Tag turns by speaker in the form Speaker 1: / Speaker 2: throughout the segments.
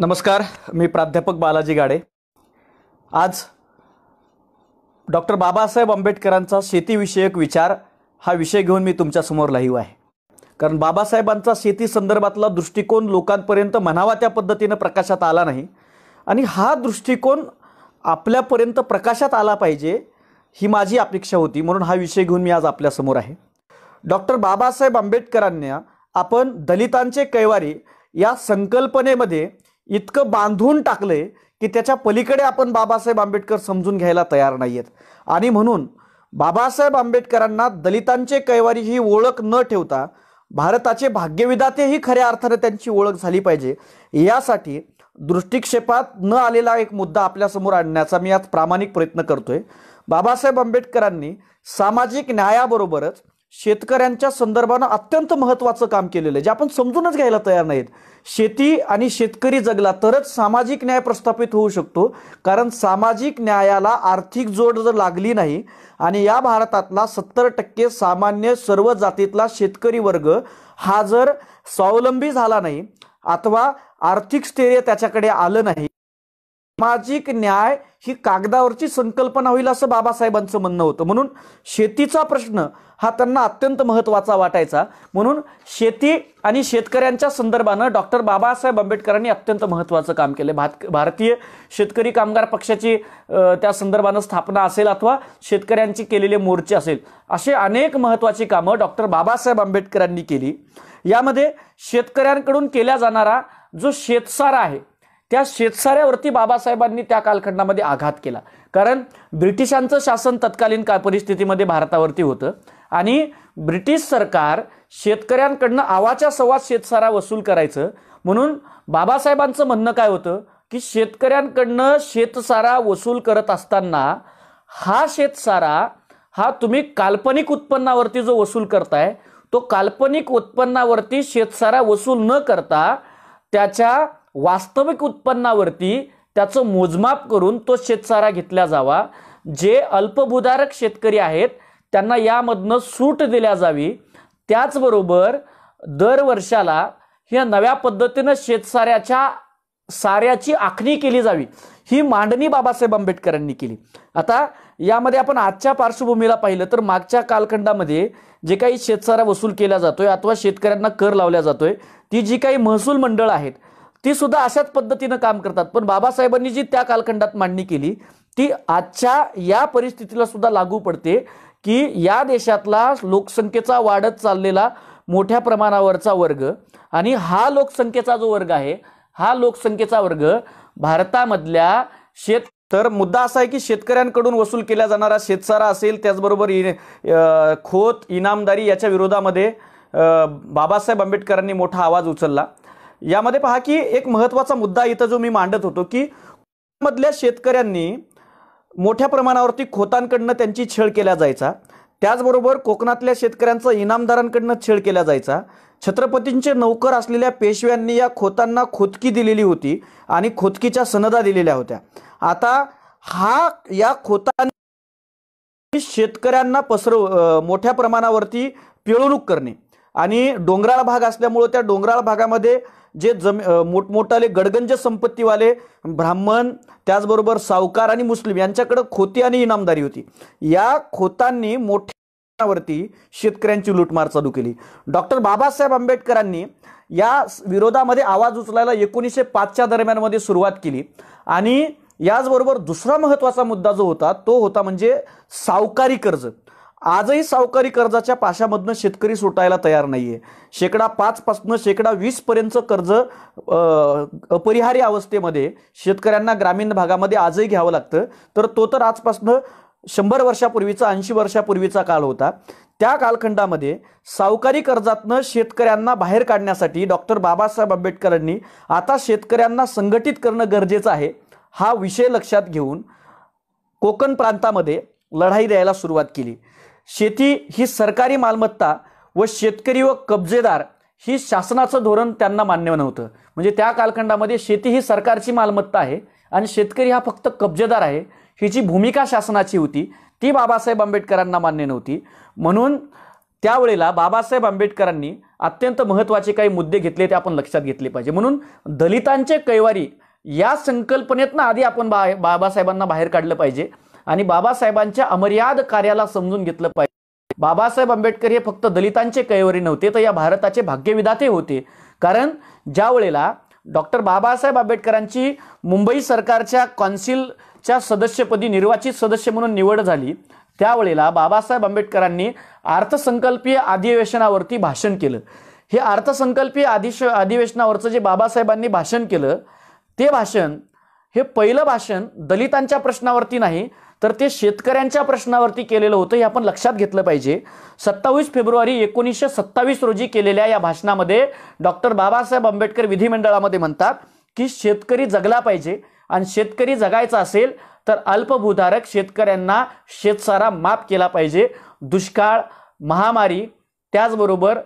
Speaker 1: नमस्कार मी प्राध्यापक बालाजी गाडे आज डॉक्टर बाबासाहेब आंबेडकरांचा शेतीविषयक विचार हा विषय घेऊन मी तुमच्यासमोर लाईव्ह आहे कारण बाबासाहेबांचा शेती संदर्भातला दृष्टिकोन लोकांपर्यंत म्हणावा त्या पद्धतीनं प्रकाशात आला नाही आणि हा दृष्टिकोन आपल्यापर्यंत प्रकाशात आला पाहिजे ही माझी अपेक्षा होती म्हणून हा विषय घेऊन मी आज आपल्यासमोर आहे डॉक्टर बाबासाहेब आंबेडकरांना आपण दलितांचे कैवारी या संकल्पनेमध्ये इतकं बांधून टाकले की त्याच्या पलीकडे आपण बाबासाहेब आंबेडकर समजून घ्यायला तयार नाही आहेत आणि म्हणून बाबासाहेब आंबेडकरांना दलितांचे कैवारी ही ओळख न ठेवता भारताचे भाग्यविधातेही खऱ्या अर्थाने त्यांची ओळख झाली पाहिजे यासाठी दृष्टिक्षेपात न आलेला एक मुद्दा आपल्यासमोर आणण्याचा मी आज प्रामाणिक प्रयत्न करतोय बाबासाहेब आंबेडकरांनी सामाजिक न्यायाबरोबरच शेतकऱ्यांच्या संदर्भानं अत्यंत महत्त्वाचं काम केलेलं आहे जे आपण समजूनच घ्यायला तयार नाहीत शेती आणि शेतकरी जगला तरच सामाजिक न्याय प्रस्थापित होऊ शकतो कारण सामाजिक न्यायाला आर्थिक जोड जर लागली नाही आणि या भारतातला सत्तर टक्के सामान्य सर्व जातीतला शेतकरी वर्ग हा जर स्वावलंबी झाला नाही अथवा आर्थिक स्थैर्य त्याच्याकडे आलं नाही सामाजिक न्याय ही कागदावरची संकल्पना होईल असं बाबासाहेबांचं म्हणणं होतं म्हणून शेतीचा प्रश्न हा त्यांना अत्यंत महत्त्वाचा वाटायचा म्हणून शेती आणि शेतकऱ्यांच्या संदर्भानं डॉक्टर बाबासाहेब आंबेडकरांनी अत्यंत महत्त्वाचं काम केलं भात भारतीय शेतकरी कामगार पक्षाची त्या संदर्भानं स्थापना असेल अथवा शेतकऱ्यांची केलेले मोर्चे असेल असे अनेक महत्त्वाची कामं डॉक्टर बाबासाहेब आंबेडकरांनी केली यामध्ये शेतकऱ्यांकडून केल्या जाणारा जो शेतसार आहे त्या शेतसाऱ्यावरती बाबासाहेबांनी त्या कालखंडामध्ये आघात केला कारण ब्रिटिशांचं शासन तत्कालीन का परिस्थितीमध्ये भारतावरती होतं आणि ब्रिटिश सरकार शेतकऱ्यांकडनं आवाच्या सव्वा शेतसारा वसूल करायचं म्हणून बाबासाहेबांचं म्हणणं काय होतं की शेतकऱ्यांकडनं शेतसारा वसूल करत असताना हा शेतसारा हा तुम्ही काल्पनिक उत्पन्नावरती जो वसूल करताय तो काल्पनिक उत्पन्नावरती शेतसारा वसूल न करता त्याच्या वास्तविक उत्पन्नावरती त्याचं मोजमाप करून तो शेतसारा घेतला जावा जे अल्पभूधारक शेतकरी आहेत त्यांना यामधनं सूट दिल्या जावी त्याचबरोबर दर वर्षाला ह्या नव्या पद्धतीनं शेतसाऱ्याच्या साऱ्याची आखणी केली जावी ही मांडणी बाबासाहेब आंबेडकरांनी केली आता यामध्ये आपण आजच्या पार्श्वभूमीला पाहिलं तर मागच्या कालखंडामध्ये जे काही शेतसारा वसूल केला जातोय अथवा शेतकऱ्यांना कर लावला जातोय ती जी काही महसूल मंडळ आहेत ती सुद्धा अशाच पद्धतीनं काम करतात पण बाबासाहेबांनी जी त्या कालखंडात मांडणी केली ती आजच्या या परिस्थितीला सुद्धा लागू पडते की या देशातला लोकसंख्येचा वाढत चाललेला मोठ्या प्रमाणावरचा वर्ग आणि हा लोकसंख्येचा जो वर्ग आहे हा लोकसंख्येचा वर्ग भारतामधल्या शेत तर मुद्दा असा आहे की शेतकऱ्यांकडून वसूल केला जाणारा शेतसारा असेल त्याचबरोबर इन खोत इनामदारी याच्या विरोधामध्ये बाबासाहेब आंबेडकरांनी मोठा आवाज उचलला यामध्ये पहा की एक महत्त्वाचा मुद्दा इथं जो मी मांडत होतो की मधल्या शेतकऱ्यांनी मोठ्या प्रमाणावरती खोतांकडनं त्यांची छळ केला जायचा त्याचबरोबर कोकणातल्या शेतकऱ्यांचा इनामदारांकडनं छळ केला जायचा छत्रपतींचे नौकर असलेल्या पेशव्यांनी या खोतांना खोदकी दिलेली होती आणि खोतकीच्या सनदा दिलेल्या होत्या आता हा या खोतांनी शेतकऱ्यांना पसरव मोठ्या प्रमाणावरती पिळवणूक करणे आणि डोंगराळ भाग असल्यामुळं त्या डोंगराळ भागामध्ये जे जम मोठमोठाले गडगंज संपत्तीवाले ब्राह्मण त्याचबरोबर सावकार आणि मुस्लिम यांच्याकडं खोती आणि इनामदारी होती या खोतांनी मोठ्यावरती शेतकऱ्यांची लूटमार चालू केली डॉक्टर बाबासाहेब आंबेडकरांनी या विरोधामध्ये आवाज उचलायला एकोणीसशे पाचच्या दरम्यानमध्ये सुरुवात केली आणि याचबरोबर दुसरा महत्त्वाचा मुद्दा जो होता तो होता म्हणजे सावकारी कर्ज आजही सावकारी कर्जाच्या पाशामधनं शेतकरी सुटायला तयार नाही आहे शेकडा पाचपासनं शेकडा वीसपर्यंतचं कर्ज अपरिहार्य अवस्थेमध्ये शेतकऱ्यांना ग्रामीण भागामध्ये आजही घ्यावं लागतं तर तो तर आजपासनं शंभर वर्षापूर्वीचा ऐंशी वर्षापूर्वीचा काळ होता त्या कालखंडामध्ये सावकारी कर्जातनं शेतकऱ्यांना बाहेर काढण्यासाठी डॉक्टर बाबासाहेब आंबेडकरांनी आता शेतकऱ्यांना संघटित करणं गरजेचं आहे हा विषय लक्षात घेऊन कोकण प्रांतामध्ये लढाई द्यायला सुरुवात केली शेती ही सरकारी मालमत्ता व शेतकरी व कब्जेदार ही शासनाचं धोरण त्यांना मान्य नव्हतं म्हणजे त्या कालखंडामध्ये शेती ही सरकारची मालमत्ता आहे आणि शेतकरी हा फक्त कब्जेदार आहे ही जी भूमिका शासनाची होती ती बाबासाहेब आंबेडकरांना मान्य नव्हती म्हणून त्यावेळेला बाबासाहेब आंबेडकरांनी अत्यंत महत्त्वाचे काही मुद्दे घेतले ते आपण लक्षात घेतले पाहिजे म्हणून दलितांचे कैवारी या संकल्पनेतनं आधी आपण बा बाबासाहेबांना बाहेर काढलं पाहिजे आणि बाबासाहेबांच्या अमर्याद कार्याला समजून घेतलं पाहिजे बाबासाहेब आंबेडकर हे फक्त दलितांचे कैवरी नव्हते तर या भारताचे भाग्यविधाते होते कारण ज्या वेळेला डॉक्टर बाबासाहेब आंबेडकरांची मुंबई सरकारच्या कॉन्सिलच्या सदस्यपदी निर्वाचित सदस्य म्हणून निवड झाली त्यावेळेला बाबासाहेब आंबेडकरांनी अर्थसंकल्पीय अधिवेशनावरती भाषण केलं हे अर्थसंकल्पीय अधिश अधिवेशनावरचं जे बाबासाहेबांनी भाषण केलं ते भाषण हे पहिलं भाषण दलितांच्या प्रश्नावरती नाही तर ते शेतकऱ्यांच्या प्रश्नावरती केलेलं होतं हे आपण लक्षात घेतलं पाहिजे सत्तावीस फेब्रुवारी एकोणीसशे सत्तावीस रोजी केलेल्या या भाषणामध्ये डॉक्टर बाबासाहेब आंबेडकर विधिमंडळामध्ये म्हणतात की शेतकरी जगला पाहिजे आणि शेतकरी जगायचा असेल तर अल्पभूधारक शेतकऱ्यांना शेतसारा माफ केला पाहिजे दुष्काळ महामारी त्याचबरोबर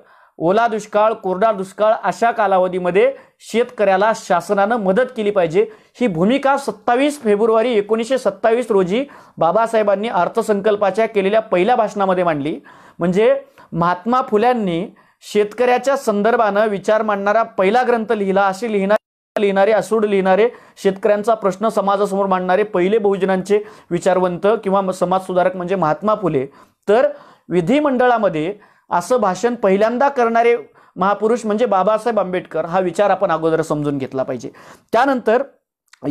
Speaker 1: ओला दुष्काळ कोरडा दुष्काळ अशा कालावधीमध्ये शेतकऱ्याला शासनानं मदत केली पाहिजे ही भूमिका सत्तावीस फेब्रुवारी एकोणीसशे सत्तावीस रोजी बाबासाहेबांनी अर्थसंकल्पाच्या केलेल्या पहिल्या भाषणामध्ये मांडली म्हणजे महात्मा फुल्यांनी शेतकऱ्याच्या संदर्भानं विचार मांडणारा पहिला ग्रंथ लिहिला असे लिहिणार लिहिणारे असूड लिहिणारे शेतकऱ्यांचा प्रश्न समाजासमोर मांडणारे पहिले बहुजनांचे विचारवंत किंवा समाजसुधारक म्हणजे महात्मा फुले तर विधिमंडळामध्ये असं भाषण पहिल्यांदा करणारे महापुरुष म्हणजे बाबासाहेब आंबेडकर हा विचार आपण अगोदर समजून घेतला पाहिजे त्यानंतर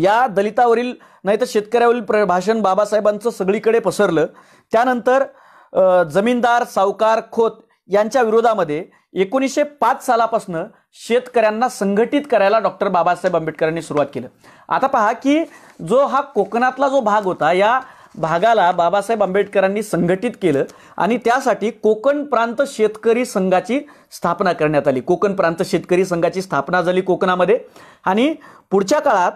Speaker 1: या दलितावरील नाही तर शेतकऱ्यावरील प्र भाषण बाबासाहेबांचं सगळीकडे पसरलं त्यानंतर जमीनदार सावकार खोत यांच्या विरोधामध्ये एकोणीसशे पाच सालापासनं शेतकऱ्यांना संघटित करायला डॉक्टर बाबासाहेब आंबेडकरांनी सुरुवात केलं आता पहा की जो हा कोकणातला जो भाग होता या भागाला बाबासाहेब आंबेडकरांनी संघटित केलं आणि त्यासाठी कोकण प्रांत शेतकरी संघाची स्थापना करण्यात आली कोकण प्रांत शेतकरी संघाची स्थापना झाली कोकणामध्ये आणि पुढच्या काळात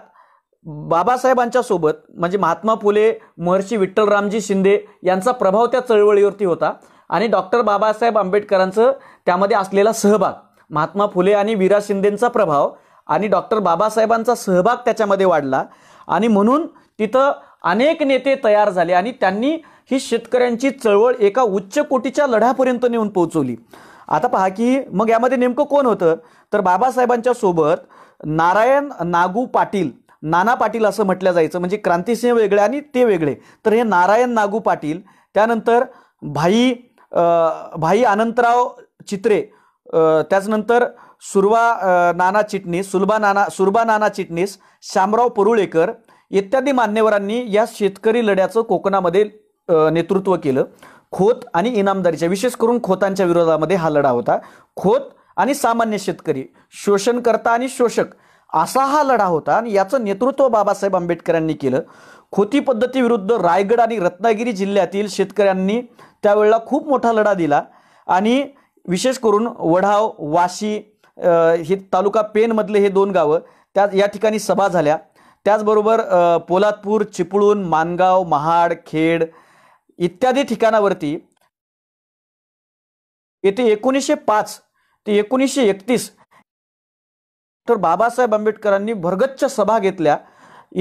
Speaker 1: बाबासाहेबांच्या सोबत म्हणजे महात्मा फुले महर्षी विठ्ठलरामजी शिंदे यांचा प्रभाव त्या चळवळीवरती होता आणि डॉक्टर बाबासाहेब आंबेडकरांचं त्यामध्ये असलेला सहभाग महात्मा फुले आणि विरा शिंदेंचा प्रभाव आणि डॉक्टर बाबासाहेबांचा सहभाग त्याच्यामध्ये वाढला आणि म्हणून तिथं अनेक नेते तयार झाले आणि त्यांनी ही शेतकऱ्यांची चळवळ एका उच्च कोटीच्या लढ्यापर्यंत नेऊन पोहोचवली आता पहा की मग यामध्ये नेमकं कोण होतं तर बाबासाहेबांच्या सोबत नारायण नागू पाटील नाना पाटील असं म्हटलं जायचं म्हणजे क्रांतिसिंह वेगळे आणि ते वेगळे तर हे नारायण नागू पाटील त्यानंतर भाई भाई अनंतराव चित्रे त्याचनंतर सुरवा नाना चिटणीस सुलबा नाना सुरबा नाना चिटणीस श्यामराव परुळेकर इत्यादी मान्यवरांनी या शेतकरी लढ्याचं कोकणामध्ये नेतृत्व केलं खोत आणि इनामदारीच्या विशेष करून खोतांच्या विरोधामध्ये हा लढा होता खोत आणि सामान्य शेतकरी शोषणकर्ता आणि शोषक असा हा लढा होता आणि याचं नेतृत्व बाबासाहेब आंबेडकरांनी केलं खोती पद्धतीविरुद्ध रायगड आणि रत्नागिरी जिल्ह्यातील शेतकऱ्यांनी त्यावेळेला खूप मोठा लढा दिला आणि विशेष करून वढाव वाशी हे तालुका पेनमधले हे दोन गावं त्या या ठिकाणी सभा झाल्या त्याचबरोबर पोलादपूर चिपळूण मानगाव महाड खेड इत्यादी ठिकाणावरती येथे एकोणीसशे पाच ते एकोणीसशे एकतीस तर बाबासाहेब आंबेडकरांनी भरगच्च सभा घेतल्या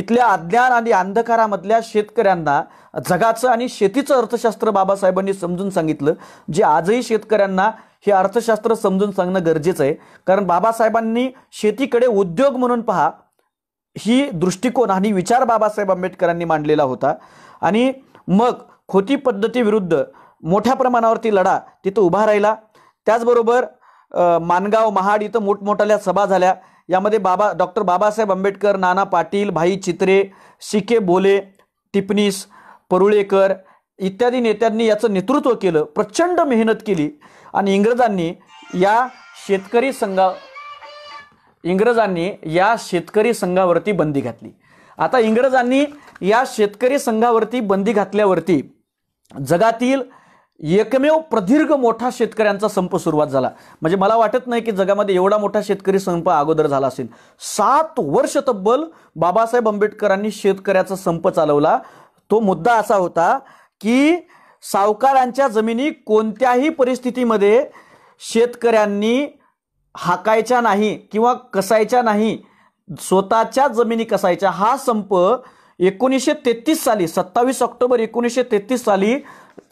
Speaker 1: इथल्या अज्ञान आणि अंधकारामधल्या शेतकऱ्यांना जगाचं आणि शेतीचं अर्थशास्त्र बाबासाहेबांनी समजून सांगितलं जे आजही शेतकऱ्यांना हे अर्थशास्त्र समजून सांगणं गरजेचं आहे कारण बाबासाहेबांनी शेतीकडे उद्योग म्हणून पहा ही दृष्टिकोन आणि विचार बाबासाहेब आंबेडकरांनी मांडलेला होता आणि मग खोती पद्धतीविरुद्ध मोठ्या प्रमाणावरती लढा तिथं उभा राहिला त्याचबरोबर मानगाव महाड इथं मोठमोठ्या सभा झाल्या यामध्ये बाबा डॉक्टर बाबासाहेब आंबेडकर नाना पाटील भाई चित्रे शिके बोले टिपणीस परुळेकर इत्यादी नेत्यांनी याचं नेतृत्व केलं प्रचंड मेहनत केली आणि इंग्रजांनी या शेतकरी संघा इंग्रजांनी या शेतकरी संघावरती बंदी घातली आता इंग्रजांनी या शेतकरी संघावरती बंदी घातल्यावरती जगातील एकमेव प्रदीर्घ मोठा शेतकऱ्यांचा संप सुरुवात झाला म्हणजे मला वाटत नाही की जगामध्ये एवढा मोठा शेतकरी संप अगोदर झाला असेल सात वर्ष तब्बल बाबासाहेब आंबेडकरांनी शेतकऱ्याचा संप चालवला तो मुद्दा असा होता की सावकारांच्या जमिनी कोणत्याही परिस्थितीमध्ये शेतकऱ्यांनी हाकायच्या नाही किंवा कसायच्या नाही स्वतःच्या जमिनी कसायच्या हा संप एकोणीसशे तेहतीस साली सत्तावीस ऑक्टोबर एकोणीसशे तेहतीस साली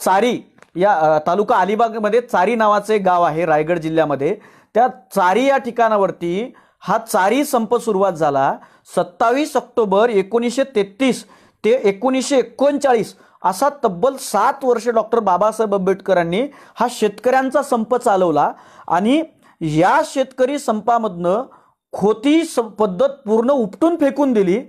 Speaker 1: चारी या तालुका अलिबागमध्ये चारी नावाचे गाव आहे रायगड जिल्ह्यामध्ये त्या चारी या ठिकाणावरती हा चारी संप सुरुवात झाला सत्तावीस ऑक्टोबर एकोणीसशे तेहतीस ते एकोणीसशे एकोणचाळीस असा तब्बल सात वर्ष डॉक्टर बाबासाहेब आंबेडकरांनी हा शेतकऱ्यांचा संप चालवला आणि या शेतकरी संपामधनं खोती पद्धत पूर्ण उपटून फेकून दिली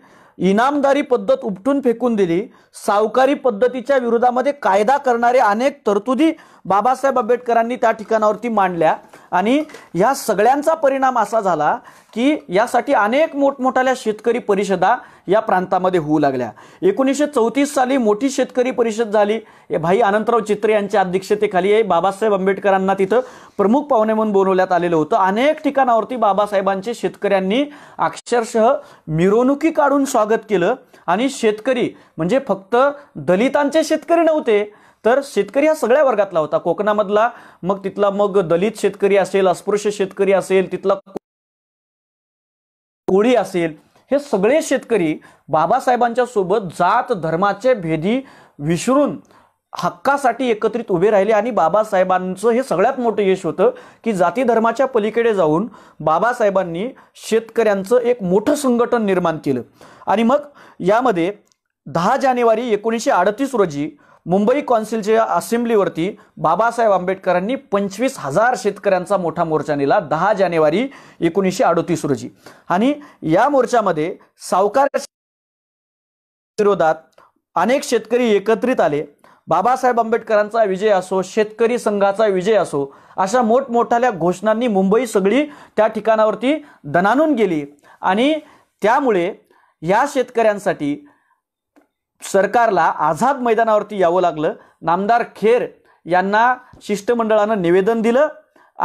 Speaker 1: इनामदारी पद्धत उपटून फेकून दिली सावकारी पद्धतीच्या विरोधामध्ये कायदा करणारे अनेक तरतुदी बाबासाहेब आंबेडकरांनी त्या ठिकाणावरती मांडल्या आणि ह्या सगळ्यांचा परिणाम असा झाला की यासाठी अनेक मोठमोठ्या शेतकरी परिषदा या प्रांतामध्ये होऊ लागल्या एकोणीसशे चौतीस साली मोठी शेतकरी परिषद झाली भाई अनंतराव चित्रे यांच्या अध्यक्षतेखाली बाबासाहेब आंबेडकरांना तिथं प्रमुख पाहुणे म्हणून बोलवण्यात आलेलं होतं अनेक ठिकाणावरती बाबासाहेबांचे शेतकऱ्यांनी अक्षरशः मिरवणुकी काढून स्वागत केलं आणि शेतकरी म्हणजे फक्त दलितांचे शेतकरी नव्हते तर शेतकरी हा सगळ्या वर्गातला होता कोकणामधला मग तिथला मग दलित शेतकरी असेल अस्पृश्य शेतकरी असेल तिथला कोळी असेल हे सगळे शेतकरी बाबासाहेबांच्या सोबत जात धर्माचे भेदी विसरून हक्कासाठी एकत्रित उभे राहिले आणि बाबासाहेबांचं हे सगळ्यात मोठं यश होतं की जाती धर्माच्या पलीकडे जाऊन बाबासाहेबांनी शेतकऱ्यांचं एक मोठं संघटन निर्माण केलं आणि मग यामध्ये दहा जानेवारी एकोणीसशे अडतीस रोजी मुंबई कॉन्सिलच्या असेंब्लीवरती बाबासाहेब आंबेडकरांनी पंचवीस हजार शेतकऱ्यांचा मोठा मोर्चा नेला दहा जानेवारी एकोणीसशे अडोतीस रोजी आणि या मोर्चामध्ये सावकार विरोधात अनेक शेतकरी एकत्रित आले बाबासाहेब आंबेडकरांचा विजय असो शेतकरी संघाचा विजय असो अशा मोठमोठ्या घोषणांनी मुंबई सगळी त्या ठिकाणावरती दणानून गेली आणि त्यामुळे या शेतकऱ्यांसाठी सरकारला आझाद मैदानावरती यावं लागलं नामदार खेर यांना शिष्टमंडळानं निवेदन दिलं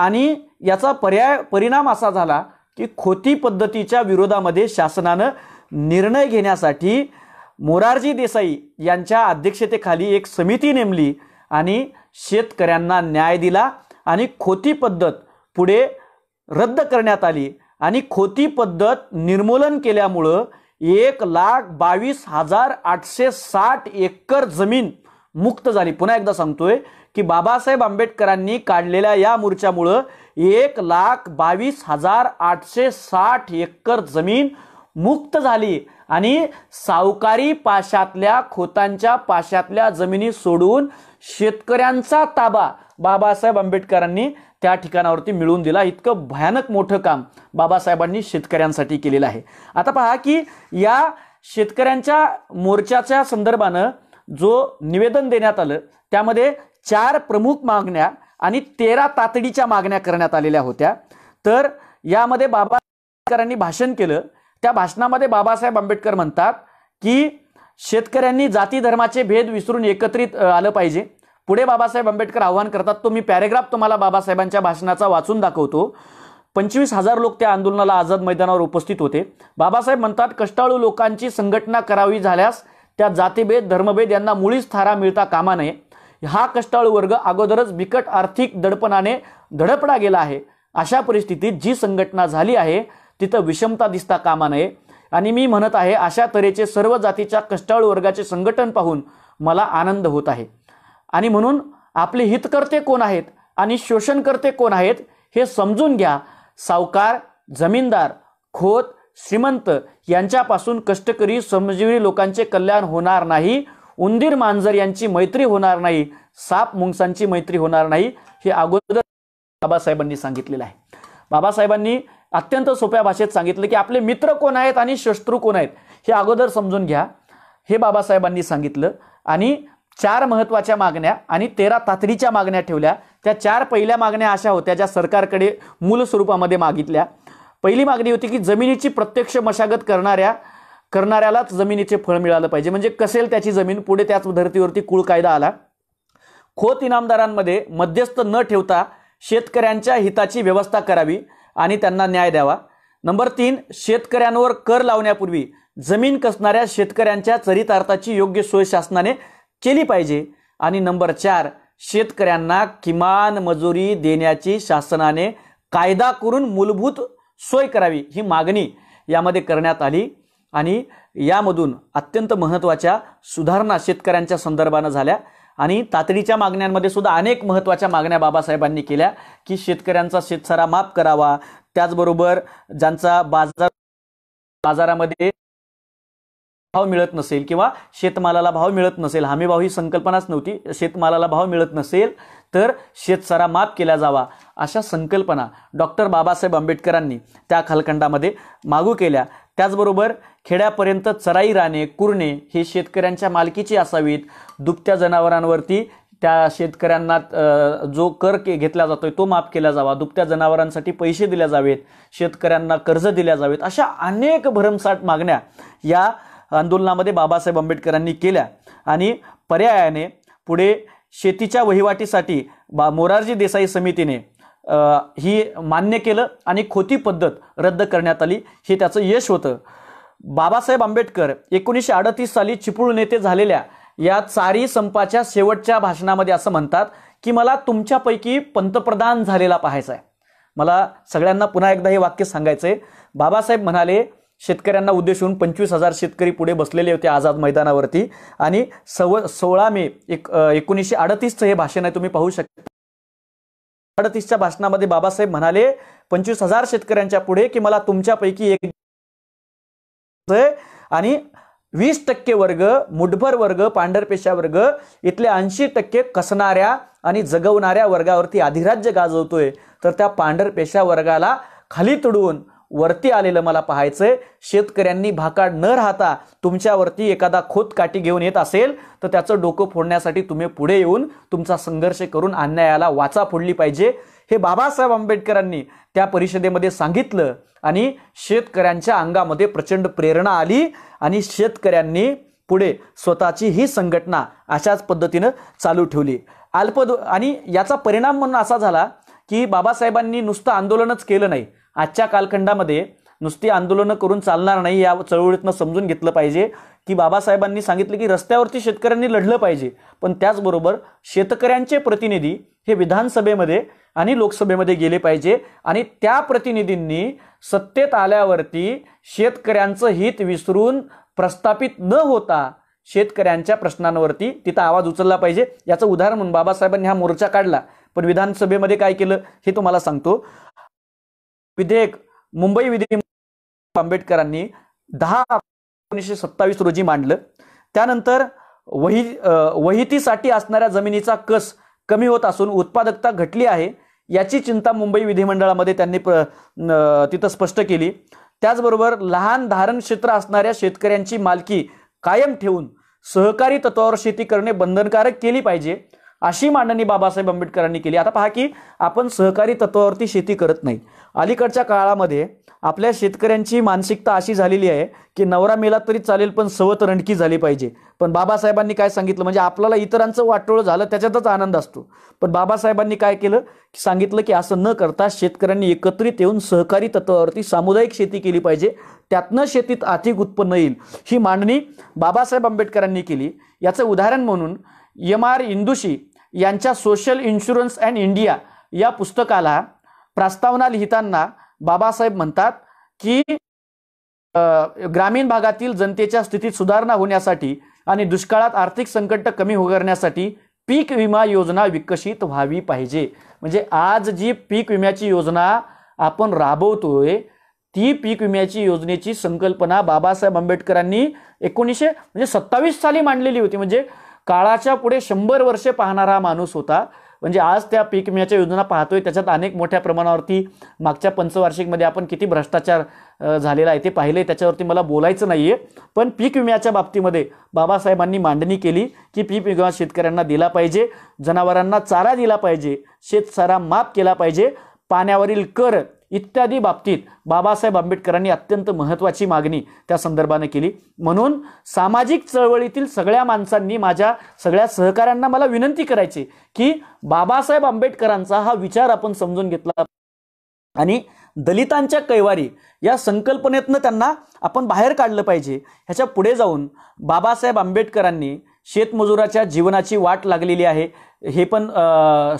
Speaker 1: आणि याचा पर्याय परिणाम असा झाला की खोती पद्धतीच्या विरोधामध्ये शासनानं निर्णय घेण्यासाठी मोरारजी देसाई यांच्या अध्यक्षतेखाली एक समिती नेमली आणि शेतकऱ्यांना न्याय दिला आणि खोती पद्धत पुढे रद्द करण्यात आली आणि खोती पद्धत निर्मूलन केल्यामुळं एक लाख बावीस हजार आठशे साठ एकर जमीन मुक्त झाली पुन्हा एकदा सांगतोय की बाबासाहेब आंबेडकरांनी काढलेल्या या मोर्चामुळं एक लाख बावीस हजार आठशे साठ एकर जमीन मुक्त झाली आणि सावकारी पाशातल्या खोतांच्या पाशातल्या जमिनी सोडून शेतकऱ्यांचा ताबा बाबासाहेब आंबेडकरांनी त्या ठिकाणावरती मिळवून दिला इतकं भयानक मोठं काम बाबासाहेबांनी शेतकऱ्यांसाठी केलेलं आहे आता पहा की या शेतकऱ्यांच्या मोर्चाच्या संदर्भानं जो निवेदन देण्यात आलं त्यामध्ये चार प्रमुख मागण्या आणि तेरा तातडीच्या मागण्या करण्यात आलेल्या होत्या तर यामध्ये बाबा आंबेडकरांनी भाषण केलं त्या भाषणामध्ये बाबासाहेब आंबेडकर म्हणतात की शेतकऱ्यांनी जाती धर्माचे भेद विसरून एकत्रित आलं पाहिजे पुढे बाबासाहेब आंबेडकर आव्हान करतात तो मी पॅरेग्राफ तुम्हाला बाबासाहेबांच्या भाषणाचा वाचून दाखवतो पंचवीस हजार लोक त्या आंदोलनाला आझाद मैदानावर उपस्थित होते बाबासाहेब म्हणतात कष्टाळू लोकांची संघटना करावी झाल्यास त्या जातीभेद धर्मभेद यांना मुळीच थारा मिळता कामा नये हा कष्टाळू वर्ग अगोदरच बिकट आर्थिक दडपणाने धडपडा गेला आहे अशा परिस्थितीत जी संघटना झाली आहे तिथं विषमता दिसता कामा नये आणि मी म्हणत आहे अशा तऱ्हेचे सर्व जातीच्या कष्टाळू वर्गाचे संघटन पाहून मला आनंद होत आहे आणि म्हणून आपले हितकर्ते कोण आहेत आणि शोषणकर्ते कोण आहेत हे समजून घ्या सावकार जमीनदार खोत श्रीमंत यांच्यापासून कष्टकरी समजीवी लोकांचे कल्याण होणार नाही उंदीर मांजर यांची मैत्री होणार नाही साप मुंगसांची मैत्री होणार नाही हे अगोदर बाबासाहेबांनी सांगितलेलं आहे बाबासाहेबांनी अत्यंत सोप्या भाषेत सांगितलं की आपले मित्र कोण आहेत आणि शत्रू कोण आहेत हे अगोदर समजून घ्या हे बाबासाहेबांनी सांगितलं आणि चार महत्वाच्या मागण्या आणि तेरा तातडीच्या मागण्या ठेवल्या त्या चार पहिल्या मागण्या अशा होत्या ज्या सरकारकडे मूल स्वरूपामध्ये मागितल्या पहिली मागणी होती की जमिनीची प्रत्यक्ष मशागत करणाऱ्या करणाऱ्यालाच जमिनीचे फळ मिळालं पाहिजे म्हणजे कसेल त्याची जमीन पुढे त्याच धर्तीवरती कुळ कायदा आला खोत इनामदारांमध्ये मध्यस्थ न ठेवता शेतकऱ्यांच्या हिताची व्यवस्था करावी आणि त्यांना न्याय द्यावा नंबर तीन शेतकऱ्यांवर कर लावण्यापूर्वी जमीन कसणाऱ्या शेतकऱ्यांच्या चरितार्थाची योग्य सोय शासनाने केली पाहिजे आणि नंबर चार शेतकऱ्यांना किमान मजुरी देण्याची शासनाने कायदा करून मूलभूत सोय करावी ही मागणी यामध्ये करण्यात आली आणि यामधून अत्यंत महत्त्वाच्या सुधारणा शेतकऱ्यांच्या संदर्भानं झाल्या आणि तातडीच्या मागण्यांमध्ये सुद्धा अनेक महत्त्वाच्या मागण्या बाबासाहेबांनी केल्या की शेतकऱ्यांचा शेतसारा माफ करावा त्याचबरोबर ज्यांचा बाजार बाजारामध्ये भाव मिळत नसेल किंवा शेतमालाला भाव मिळत नसेल भाव ही संकल्पनाच नव्हती शेतमालाला भाव मिळत नसेल तर शेतसारा माफ केला जावा अशा संकल्पना डॉक्टर बाबासाहेब आंबेडकरांनी त्या खालखंडामध्ये मागू केल्या त्याचबरोबर खेड्यापर्यंत चराई राणे कुरणे हे शेतकऱ्यांच्या मालकीची असावीत दुभत्या जनावरांवरती त्या शेतकऱ्यांना जो कर के घेतला जातोय तो माफ केला जावा दुभत्या जनावरांसाठी पैसे दिल्या जावेत शेतकऱ्यांना कर्ज दिल्या जावेत अशा अनेक भरमसाठ मागण्या या आंदोलनामध्ये बाबासाहेब आंबेडकरांनी केल्या आणि पर्यायाने पुढे शेतीच्या वहिवाटीसाठी बा मोरारजी देसाई समितीने ही मान्य केलं आणि खोती पद्धत रद्द करण्यात आली हे त्याचं यश होतं बाबासाहेब आंबेडकर एकोणीसशे अडतीस साली चिपळूण नेते झालेल्या या चारी संपाच्या शेवटच्या भाषणामध्ये असं म्हणतात की मला तुमच्यापैकी पंतप्रधान झालेला पाहायचा आहे मला सगळ्यांना पुन्हा एकदा हे वाक्य सांगायचं आहे बाबासाहेब म्हणाले शेतकऱ्यांना उद्देशून पंचवीस हजार शेतकरी पुढे बसलेले होते आझाद मैदानावरती आणि सव सोळा मे एक एकोणीसशे अडतीसचं हे भाषण आहे तुम्ही पाहू शकता अडतीसच्या भाषणामध्ये बाबासाहेब म्हणाले पंचवीस हजार शेतकऱ्यांच्या पुढे की मला तुमच्यापैकी एक आणि वीस टक्के वर्ग मुठभर वर्ग पांढरपेशा वर्ग इथले ऐंशी टक्के कसणाऱ्या आणि जगवणाऱ्या वर्गावरती अधिराज्य गाजवतोय तर त्या पांढरपेशा वर्गाला खाली तुडवून वरती आलेलं मला पाहायचंय शेतकऱ्यांनी भाकाड न राहता तुमच्यावरती एखादा खोत काठी घेऊन येत असेल तर त्याचं डोकं फोडण्यासाठी तुम्ही पुढे येऊन तुमचा संघर्ष करून अन्यायाला वाचा फोडली पाहिजे हे बाबासाहेब आंबेडकरांनी त्या परिषदेमध्ये सांगितलं आणि शेतकऱ्यांच्या अंगामध्ये प्रचंड प्रेरणा आली आणि शेतकऱ्यांनी पुढे स्वतःची ही संघटना अशाच पद्धतीनं चालू ठेवली अल्पदो आणि याचा परिणाम म्हणून असा झाला की बाबासाहेबांनी नुसतं आंदोलनच केलं नाही आजच्या कालखंडामध्ये नुसती आंदोलनं करून चालणार नाही या चळवळीतनं समजून घेतलं पाहिजे की बाबासाहेबांनी सांगितलं की रस्त्यावरती शेतकऱ्यांनी लढलं पाहिजे पण त्याचबरोबर शेतकऱ्यांचे प्रतिनिधी हे विधानसभेमध्ये आणि लोकसभेमध्ये गेले पाहिजे आणि त्या प्रतिनिधींनी सत्तेत आल्यावरती शेतकऱ्यांचं हित विसरून प्रस्थापित न होता शेतकऱ्यांच्या प्रश्नांवरती तिथं आवाज उचलला पाहिजे याचं उदाहरण म्हणून बाबासाहेबांनी हा मोर्चा काढला पण विधानसभेमध्ये काय केलं हे तुम्हाला सांगतो विधेयक मुंबई विधी आंबेडकरांनी दहा एकोणीसशे सत्तावीस रोजी मांडलं त्यानंतर वही वहितीसाठी असणाऱ्या जमिनीचा कस कमी होत असून उत्पादकता घटली आहे याची चिंता मुंबई विधिमंडळामध्ये त्यांनी प्र तिथं स्पष्ट केली त्याचबरोबर लहान धारण क्षेत्र असणाऱ्या शेतकऱ्यांची मालकी कायम ठेवून सहकारी तत्वावर शेती करणे बंधनकारक केली पाहिजे अशी मांडणी बाबासाहेब आंबेडकरांनी केली आता पहा की आपण सहकारी तत्वावरती शेती करत नाही अलीकडच्या काळामध्ये आपल्या शेतकऱ्यांची मानसिकता अशी झालेली आहे की नवरा मेला तरी चालेल पण सवत रणकी झाली पाहिजे पण बाबासाहेबांनी काय सांगितलं म्हणजे आपल्याला इतरांचं वाटोळं झालं त्याच्यातच आनंद असतो पण बाबासाहेबांनी काय केलं की सांगितलं की असं न करता शेतकऱ्यांनी एकत्रित येऊन सहकारी तत्वावरती सामुदायिक शेती केली पाहिजे त्यातनं शेतीत आर्थिक उत्पन्न येईल ही मांडणी बाबासाहेब आंबेडकरांनी केली याचं उदाहरण म्हणून यम आर इंदुशी यांच्या सोशल इन्शुरन्स अँड इंडिया या पुस्तकाला प्रस्तावना लिहिताना बाबासाहेब म्हणतात की ग्रामीण भागातील जनतेच्या स्थितीत सुधारणा होण्यासाठी आणि दुष्काळात आर्थिक संकट कमी हो करण्यासाठी पीक विमा योजना विकसित व्हावी पाहिजे म्हणजे आज जी पीक विम्याची योजना आपण राबवतोय ती पीक विम्याची योजनेची संकल्पना बाबासाहेब आंबेडकरांनी एकोणीसशे म्हणजे सत्तावीस साली मांडलेली होती म्हणजे काळाच्या पुढे शंभर वर्षे पाहणारा हा माणूस होता म्हणजे आज त्या पीक विम्याच्या योजना पाहतोय त्याच्यात अनेक मोठ्या प्रमाणावरती मागच्या पंचवार्षिकमध्ये आपण किती भ्रष्टाचार झालेला आहे ते पाहिले त्याच्यावरती मला बोलायचं नाही आहे पण पीक विम्याच्या बाबतीमध्ये बाबासाहेबांनी मांडणी केली की पीक विमा शेतकऱ्यांना दिला पाहिजे जनावरांना चारा दिला पाहिजे शेतसारा माफ केला पाहिजे पाण्यावरील कर इत्यादी बाबतीत बाबासाहेब आंबेडकरांनी अत्यंत महत्त्वाची मागणी त्या संदर्भानं केली म्हणून सामाजिक चळवळीतील सगळ्या माणसांनी माझ्या सगळ्या सहकाऱ्यांना मला विनंती करायची की बाबासाहेब आंबेडकरांचा हा विचार आपण समजून घेतला आणि दलितांच्या कैवारी या संकल्पनेतनं त्यांना आपण बाहेर काढलं पाहिजे ह्याच्या पुढे जाऊन बाबासाहेब आंबेडकरांनी शेतमजुराच्या जीवनाची वाट लागलेली आहे हे पण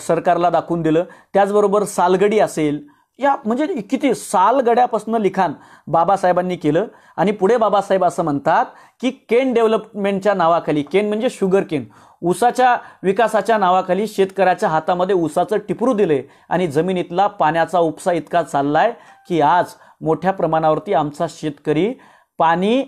Speaker 1: सरकारला दाखवून दिलं त्याचबरोबर सालगडी असेल या म्हणजे किती सालगड्यापासून लिखाण बाबासाहेबांनी केलं आणि पुढे बाबासाहेब असं म्हणतात की केन डेव्हलपमेंटच्या नावाखाली केन म्हणजे शुगर केन उसाच्या विकासाच्या नावाखाली शेतकऱ्याच्या हातामध्ये उसाचं टिपरू दिले आणि जमिनीतला पाण्याचा उपसा इतका चाललाय की आज मोठ्या प्रमाणावरती आमचा शेतकरी पाणी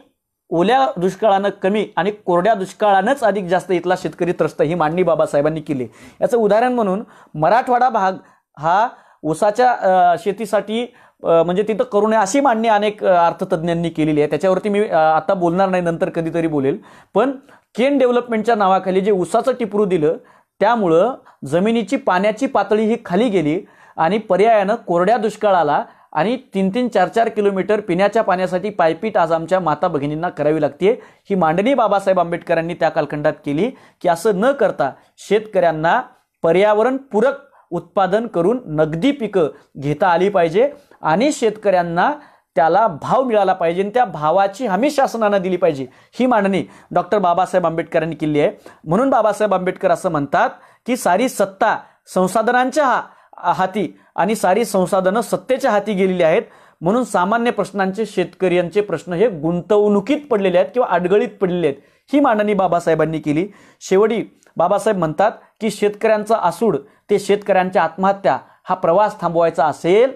Speaker 1: ओल्या दुष्काळानं कमी आणि कोरड्या दुष्काळानंच अधिक जास्त इथला शेतकरी त्रस्त ही मांडणी बाबासाहेबांनी केली याचं उदाहरण म्हणून मराठवाडा भाग हा उसाच्या शेतीसाठी म्हणजे तिथं करू नये अशी मांडणी अनेक अर्थतज्ज्ञांनी केलेली आहे त्याच्यावरती मी आता बोलणार नाही नंतर कधीतरी बोलेल पण केन डेव्हलपमेंटच्या नावाखाली जे उसाचं टिपरू दिलं त्यामुळं जमिनीची पाण्याची पातळी ही खाली गेली आणि पर्यायानं कोरड्या दुष्काळ आला आणि तीन तीन चार चार किलोमीटर पिण्याच्या पाण्यासाठी पायपीट आज आमच्या माता भगिनींना करावी लागते ही मांडणी बाबासाहेब आंबेडकरांनी त्या कालखंडात केली की असं न करता शेतकऱ्यांना पर्यावरणपूरक उत्पादन करून नगदी पिकं घेता आली पाहिजे आणि शेतकऱ्यांना त्याला भाव मिळाला पाहिजे आणि त्या भावाची हमी शासनानं दिली पाहिजे ही मांडणी डॉक्टर बाबासाहेब आंबेडकरांनी केली आहे म्हणून बाबासाहेब आंबेडकर असं म्हणतात की सारी सत्ता संसाधनांच्या हा हाती आणि सारी संसाधनं सत्तेच्या हाती गेलेली आहेत म्हणून सामान्य प्रश्नांचे शेतकऱ्यांचे प्रश्न हे गुंतवणुकीत पडलेले आहेत किंवा अडगळीत पडलेले आहेत ही मांडणी बाबासाहेबांनी केली शेवटी बाबासाहेब म्हणतात की शेतकऱ्यांचा आसूड ते शेतकऱ्यांच्या आत्महत्या हा प्रवास थांबवायचा असेल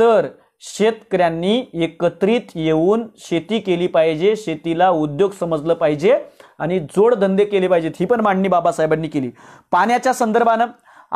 Speaker 1: तर शेतकऱ्यांनी एकत्रित येऊन शेती केली पाहिजे शेतीला उद्योग समजलं पाहिजे आणि जोडधंदे केले पाहिजेत ही पण मांडणी बाबासाहेबांनी केली पाण्याच्या संदर्भानं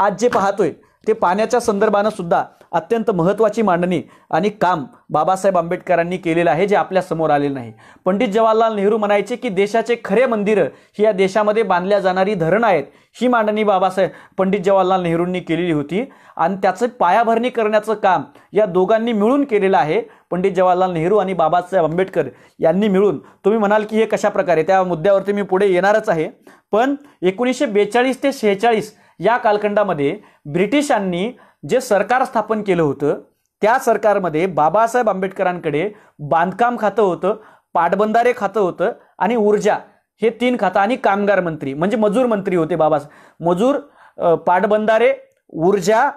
Speaker 1: आज जे पाहतोय ते पाण्याच्या संदर्भानं सुद्धा अत्यंत महत्त्वाची मांडणी आणि काम बाबासाहेब आंबेडकरांनी केलेलं आहे जे आपल्या समोर आलेलं नाही पंडित जवाहरलाल नेहरू म्हणायचे की देशाचे खरे मंदिरं ही या देशामध्ये बांधल्या जाणारी धरणं आहेत ही मांडणी बाबासाहेब पंडित जवाहरलाल नेहरूंनी केलेली होती आणि त्याचं पायाभरणी करण्याचं काम या दोघांनी मिळून केलेलं आहे पंडित जवाहरलाल नेहरू आणि बाबासाहेब आंबेडकर यांनी मिळून तुम्ही म्हणाल की हे कशा प्रकारे त्या मुद्द्यावरती मी पुढे येणारच आहे पण एकोणीसशे बेचाळीस ते शेहेचाळीस या कालखंडामध्ये ब्रिटिशांनी जे सरकार स्थापन केलं होतं त्या सरकारमध्ये बाबासाहेब आंबेडकरांकडे बांधकाम खातं होतं पाटबंधारे खातं होतं आणि ऊर्जा हे तीन खातं आणि कामगार मंत्री म्हणजे मजूर मंत्री होते बाबासाहेब मजूर पाटबंधारे ऊर्जा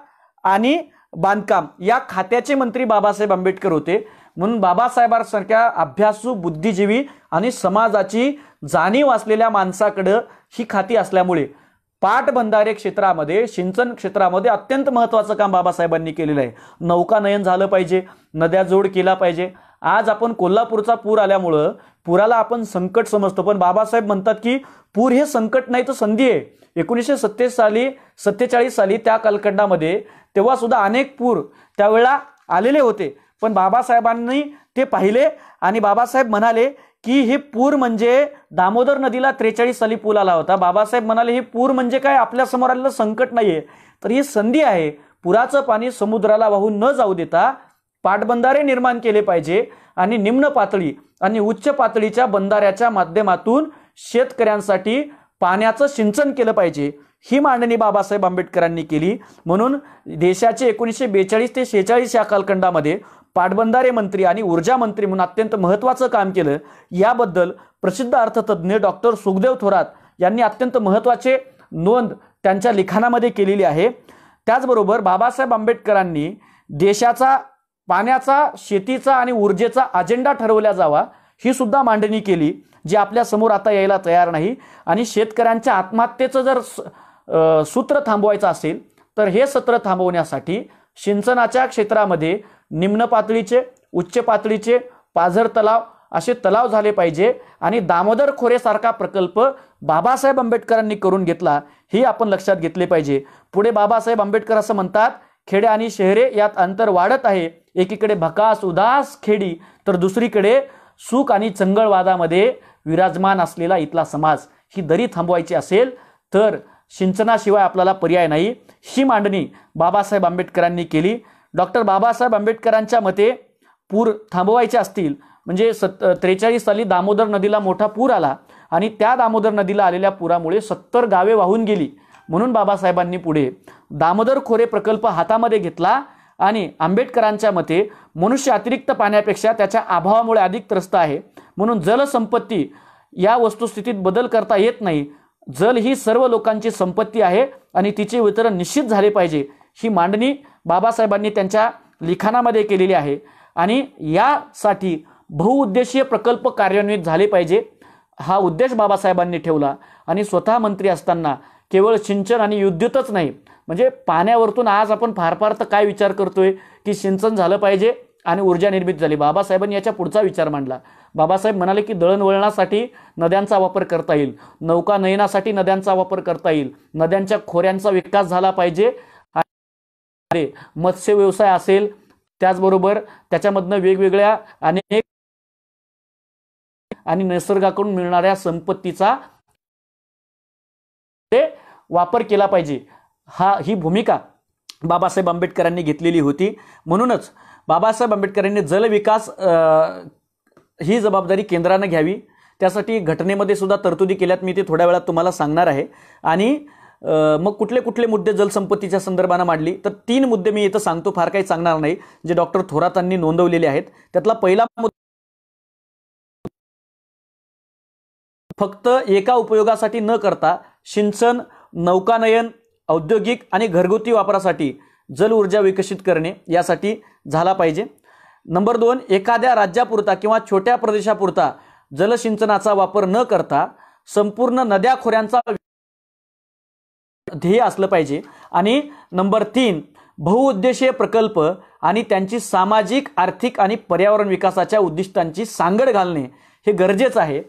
Speaker 1: आणि बांधकाम या खात्याचे मंत्री बाबासाहेब आंबेडकर होते म्हणून बाबासाहेबांसारख्या अभ्यासू बुद्धिजीवी आणि समाजाची जाणीव असलेल्या माणसाकडं ही खाती असल्यामुळे पाटबंधारे क्षेत्रामध्ये सिंचन क्षेत्रामध्ये अत्यंत महत्त्वाचं काम बाबासाहेबांनी केलेलं आहे नौकानयन झालं पाहिजे नद्या जोड केला पाहिजे आज आपण कोल्हापूरचा पूर आल्यामुळं पुराला आपण संकट समजतो पण बाबासाहेब म्हणतात की पूर हे संकट नाही तर संधी आहे एकोणीसशे सत्तेस साली सत्तेचाळीस साली त्या कालखंडामध्ये तेव्हा सुद्धा अनेक पूर त्यावेळेला आलेले होते पण बाबासाहेबांनी ते पाहिले आणि बाबासाहेब म्हणाले की हे पूर म्हणजे दामोदर नदीला त्रेचाळीस साली पूल आला होता बाबासाहेब म्हणाले हे पूर म्हणजे काय आपल्या समोर आलेलं संकट नाहीये तर ही संधी आहे पुराचं पाणी समुद्राला वाहून न जाऊ देता पाटबंधारे निर्माण केले पाहिजे आणि निम्न पातळी आणि उच्च पातळीच्या बंधाऱ्याच्या माध्यमातून शेतकऱ्यांसाठी पाण्याचं सिंचन केलं पाहिजे ही मांडणी बाबासाहेब आंबेडकरांनी केली म्हणून देशाचे एकोणीसशे बेचाळीस ते शेहेचाळीस या कालखंडामध्ये पाटबंधारे मंत्री आणि ऊर्जा मंत्री म्हणून अत्यंत महत्त्वाचं काम केलं याबद्दल प्रसिद्ध अर्थतज्ज्ञ डॉक्टर सुखदेव थोरात यांनी अत्यंत महत्त्वाचे नोंद त्यांच्या लिखाणामध्ये केलेली आहे त्याचबरोबर बाबासाहेब आंबेडकरांनी देशाचा पाण्याचा शेतीचा आणि ऊर्जेचा अजेंडा ठरवला जावा ही सुद्धा मांडणी केली जी आपल्यासमोर आता यायला तयार नाही आणि शेतकऱ्यांच्या आत्महत्येचं जर सूत्र थांबवायचं असेल तर हे सत्र थांबवण्यासाठी सिंचनाच्या क्षेत्रामध्ये निम्न पातळीचे उच्च पातळीचे पाझर तलाव असे तलाव झाले पाहिजे आणि दामोदर खोरेसारखा प्रकल्प बाबासाहेब आंबेडकरांनी करून घेतला ही आपण लक्षात घेतले पाहिजे पुढे बाबासाहेब आंबेडकर असं म्हणतात खेडे आणि शहरे यात अंतर वाढत आहे एकीकडे भकास उदास खेडी तर दुसरीकडे सुख आणि चंगळवादामध्ये विराजमान असलेला इथला समाज ही दरी थांबवायची असेल तर सिंचनाशिवाय आपल्याला पर्याय नाही ही मांडणी बाबासाहेब आंबेडकरांनी केली डॉक्टर बाबासाहेब आंबेडकरांच्या मते पूर थांबवायचे असतील म्हणजे सत त्रेचाळीस साली दामोदर नदीला मोठा पूर आला आणि त्या दामोदर नदीला आलेल्या पुरामुळे सत्तर गावे वाहून गेली म्हणून बाबासाहेबांनी पुढे दामोदर खोरे प्रकल्प हातामध्ये घेतला आणि आंबेडकरांच्या मते मनुष्य अतिरिक्त पाण्यापेक्षा त्याच्या अभावामुळे अधिक त्रस्त आहे म्हणून जलसंपत्ती या वस्तुस्थितीत बदल करता येत नाही जल ही सर्व लोकांची संपत्ती आहे आणि तिचे वितरण निश्चित झाले पाहिजे ही मांडणी बाबासाहेबांनी त्यांच्या लिखाणामध्ये केलेली आहे आणि यासाठी बहुउद्देशीय प्रकल्प कार्यान्वित झाले पाहिजे हा उद्देश बाबासाहेबांनी ठेवला आणि स्वतः मंत्री असताना केवळ सिंचन आणि विद्युतच नाही म्हणजे पाण्यावरतून आज आपण फार फार तर काय विचार करतोय की सिंचन झालं पाहिजे आणि ऊर्जा निर्मित झाली बाबासाहेबांनी याच्या पुढचा विचार मांडला बाबासाहेब म्हणाले की दळणवळणासाठी नद्यांचा वापर करता येईल नौका नयनासाठी नद्यांचा वापर करता येईल नद्यांच्या खोऱ्यांचा विकास झाला पाहिजे मत्स्य व्यवसाय असेल त्याचबरोबर त्याच्यामधनं वेगवेगळ्या अनेक आणि निसर्गाकडून मिळणाऱ्या संपत्तीचा वापर केला पाहिजे हा ही भूमिका बाबासाहेब आंबेडकरांनी घेतलेली होती म्हणूनच बाबासाहेब आंबेडकरांनी जलविकास ही जबाबदारी केंद्रानं घ्यावी त्यासाठी घटनेमध्ये सुद्धा तरतुदी केल्यात मी ते थोड्या वेळात तुम्हाला सांगणार आहे आणि मग कुठले कुठले मुद्दे जलसंपत्तीच्या संदर्भानं मांडली तर तीन मुद्दे मी इथं सांगतो फार काही सांगणार नाही जे डॉक्टर थोरातांनी नोंदवलेले आहेत त्यातला पहिला मुद्दा फक्त एका उपयोगासाठी न करता सिंचन नौकानयन औद्योगिक आणि घरगुती वापरासाठी जल ऊर्जा विकसित करणे यासाठी झाला पाहिजे नंबर दोन एखाद्या राज्यापुरता किंवा छोट्या प्रदेशापुरता जलसिंचनाचा वापर न करता संपूर्ण नद्या खोऱ्यांचा ध्येय असलं पाहिजे आणि नंबर तीन बहुउद्देशीय प्रकल्प आणि त्यांची सामाजिक आर्थिक आणि पर्यावरण विकासाच्या उद्दिष्टांची सांगड घालणे हे गरजेचं आहे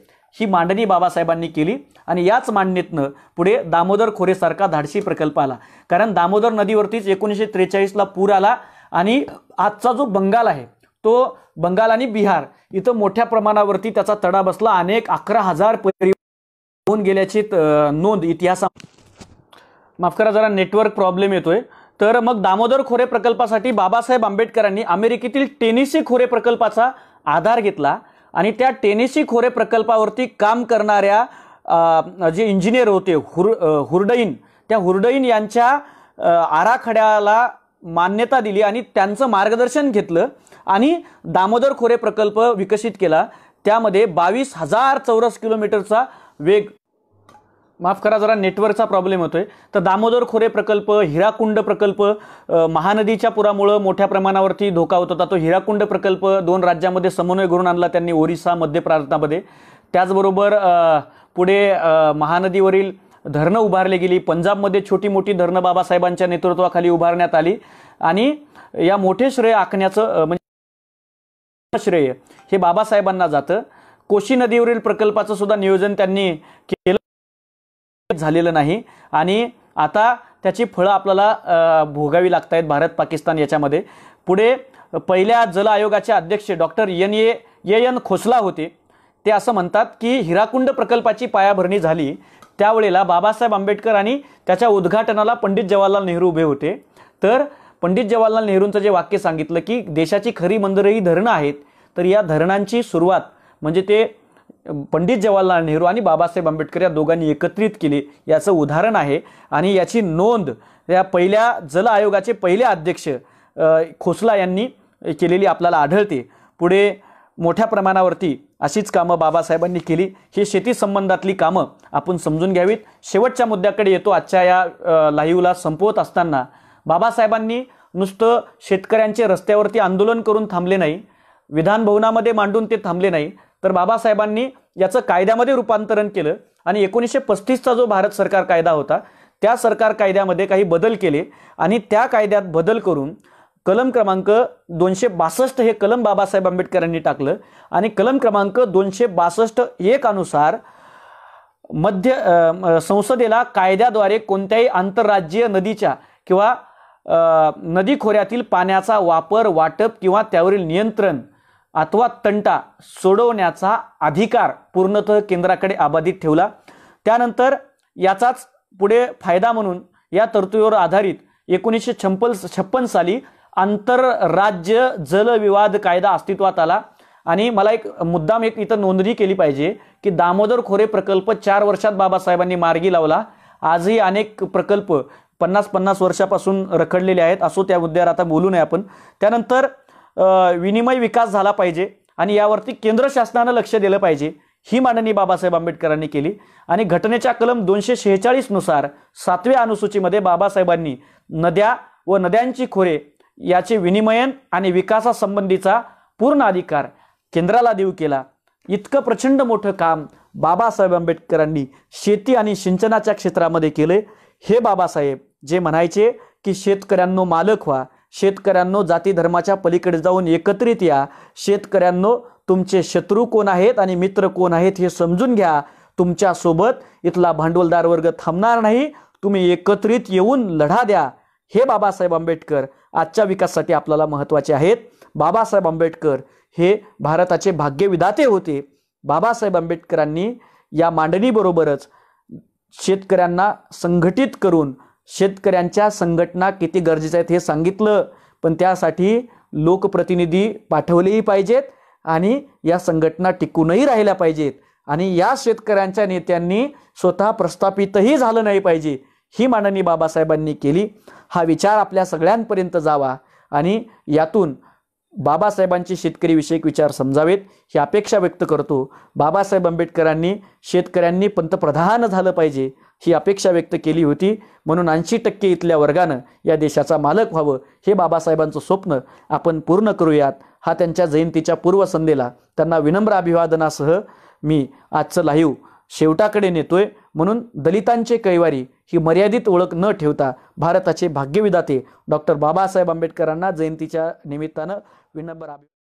Speaker 1: ही मांडणी बाबासाहेबांनी केली आणि याच मांडणीतनं पुढे दामोदर खोरेसारखा धाडशी प्रकल्प आला कारण दामोदर नदीवरतीच एकोणीसशे त्रेचाळीसला पूर आला आणि आजचा जो बंगाल आहे तो बंगाल आणि बिहार इथं मोठ्या प्रमाणावरती त्याचा तडा बसला अनेक अकरा हजार होऊन गेल्याची नोंद इतिहासा माफ करा जरा नेटवर्क प्रॉब्लेम येतोय तर मग दामोदर खोरे प्रकल्पासाठी बाबासाहेब आंबेडकरांनी अमेरिकेतील टेनिसी खोरे प्रकल्पाचा आधार घेतला आणि त्या टेनिसी खोरे प्रकल्पावरती काम करणाऱ्या जे इंजिनियर होते हुर हुर्डईन त्या हुर्डईन यांच्या आराखड्याला मान्यता दिली आणि त्यांचं मार्गदर्शन घेतलं आणि दामोदर खोरे प्रकल्प विकसित केला त्यामध्ये बावीस हजार चौरस किलोमीटरचा वेग माफ करा जरा नेटवर्कचा प्रॉब्लेम होतो आहे तर दामोदर खोरे प्रकल्प हिराकुंड प्रकल्प महानदीच्या पुरामुळं मोठ्या प्रमाणावरती धोका होत होता तो हिराकुंड प्रकल्प दोन राज्यामध्ये समन्वय घडून आणला त्यांनी ओरिसा मध्य प्रांतामध्ये त्याचबरोबर पुढे महानदीवरील धरणं उभारली गेली पंजाबमध्ये छोटी मोठी धरणं बाबासाहेबांच्या नेतृत्वाखाली उभारण्यात आली आणि या मोठे श्रेय आखण्याचं म्हणजे श्रेय हे बाबासाहेबांना जातं कोशी नदीवरील प्रकल्पाचं सुद्धा नियोजन त्यांनी केलं झालेलं नाही आणि आता त्याची फळं आपल्याला भोगावी लागत आहेत भारत पाकिस्तान याच्यामध्ये पुढे पहिल्या जल आयोगाचे अध्यक्ष doctor N A N Khosla होते ते असं म्हणतात की हिराकुंड प्रकल्पाची पायाभरणी झाली त्यावेळेला बाबासाहेब आंबेडकर आणि त्याच्या उद्घाटनाला पंडित जवाहरलाल नेहरू उभे होते तर पंडित जवाहरलाल नेहरूंचं जे वाक्य सांगितलं की देशाची खरी मंदिरं ही धरणं आहेत तर या धरणांची सुरुवात म्हणजे ते पंडित जवाहरलाल नेहरू आणि बाबासाहेब आंबेडकर या दोघांनी एकत्रित केले याचं उदाहरण आहे आणि याची नोंद या पहिल्या जल आयोगाचे पहिले अध्यक्ष खोसला यांनी केलेली आपल्याला आढळते पुढे मोठ्या प्रमाणावरती अशीच कामं बाबासाहेबांनी केली ही शेती संबंधातली कामं आपण समजून घ्यावीत शेवटच्या मुद्द्याकडे येतो आजच्या या लाईव्हला संपवत असताना बाबासाहेबांनी नुसतं शेतकऱ्यांचे रस्त्यावरती आंदोलन करून थांबले नाही विधानभवनामध्ये मांडून ते थांबले नाही तर बाबासाहेबांनी याचं कायद्यामध्ये रूपांतरण केलं आणि एकोणीसशे पस्तीसचा जो भारत सरकार कायदा होता त्या सरकार कायद्यामध्ये काही बदल केले आणि त्या कायद्यात बदल करून कलम क्रमांक दोनशे बासष्ट हे कलम बाबासाहेब आंबेडकरांनी टाकलं आणि कलम क्रमांक दोनशे बासष्ट एक अनुसार मध्य संसदेला कायद्याद्वारे कोणत्याही आंतरराज्यीय नदीच्या किंवा नदी खोऱ्यातील पाण्याचा वापर वाटप किंवा त्यावरील नियंत्रण अथवा तंटा सोडवण्याचा अधिकार पूर्णतः केंद्राकडे अबाधित ठेवला त्यानंतर याचाच पुढे फायदा म्हणून या तरतुदीवर आधारित एकोणीसशे छप्पन छप्पन साली आंतरराज्य जलविवाद कायदा अस्तित्वात आला आणि मला एक मुद्दाम एक इथं नोंदणी केली पाहिजे की दामोदर खोरे प्रकल्प चार वर्षात बाबासाहेबांनी मार्गी लावला आजही अनेक प्रकल्प पन्नास पन्नास वर्षापासून रखडलेले आहेत असो त्या मुद्द्यावर आता बोलू नये आपण त्यानंतर विनिमय विकास झाला पाहिजे आणि यावरती केंद्र शासनानं लक्ष दिलं पाहिजे ही मांडणी बाबासाहेब आंबेडकरांनी केली आणि घटनेच्या कलम दोनशे शेहेचाळीसनुसार सातव्या अनुसूचीमध्ये बाबासाहेबांनी नद्या व नद्यांची खोरे याचे विनिमयन आणि विकासासंबंधीचा पूर्ण अधिकार केंद्राला देऊ केला इतकं प्रचंड मोठं काम बाबासाहेब आंबेडकरांनी शेती आणि सिंचनाच्या क्षेत्रामध्ये केले हे बाबासाहेब जे म्हणायचे की शेतकऱ्यांनो मालक व्हा शेतकऱ्यांनो जाती धर्माच्या पलीकडे जाऊन एकत्रित या शेतकऱ्यांनो तुमचे शत्रू कोण आहेत आणि मित्र कोण आहेत हे समजून घ्या तुमच्यासोबत इथला भांडवलदार वर्ग थांबणार नाही तुम्ही एकत्रित येऊन लढा द्या हे बाबासाहेब आंबेडकर आजच्या विकासासाठी आपल्याला महत्त्वाचे आहेत बाबासाहेब आंबेडकर हे भारताचे भाग्यविधाते होते बाबासाहेब आंबेडकरांनी या मांडणीबरोबरच शेतकऱ्यांना संघटित करून शेतकऱ्यांच्या संघटना किती गरजेच्या आहेत हे सांगितलं पण त्यासाठी लोकप्रतिनिधी पाठवलेही पाहिजेत आणि या संघटना टिकूनही राहिल्या पाहिजेत आणि या शेतकऱ्यांच्या नेत्यांनी स्वतः प्रस्थापितही झालं नाही पाहिजे ही मांडणी बाबासाहेबांनी केली हा विचार आपल्या सगळ्यांपर्यंत जावा आणि यातून बाबासाहेबांचे शेतकरीविषयक विचार समजावेत ही अपेक्षा व्यक्त करतो बाबासाहेब आंबेडकरांनी शेतकऱ्यांनी पंतप्रधान झालं पाहिजे ही अपेक्षा व्यक्त केली होती म्हणून ऐंशी टक्के इथल्या वर्गानं या देशाचा मालक व्हावं हे बाबासाहेबांचं स्वप्न आपण पूर्ण करूयात हा त्यांच्या जयंतीच्या पूर्वसंध्येला त्यांना विनम्र अभिवादनासह मी आजचं लाईव्ह शेवटाकडे नेतोय म्हणून दलितांचे कैवारी ही मर्यादित ओळख न ठेवता भारताचे भाग्यविदाते डॉक्टर बाबासाहेब आंबेडकरांना जयंतीच्या निमित्तानं विनम्र अभि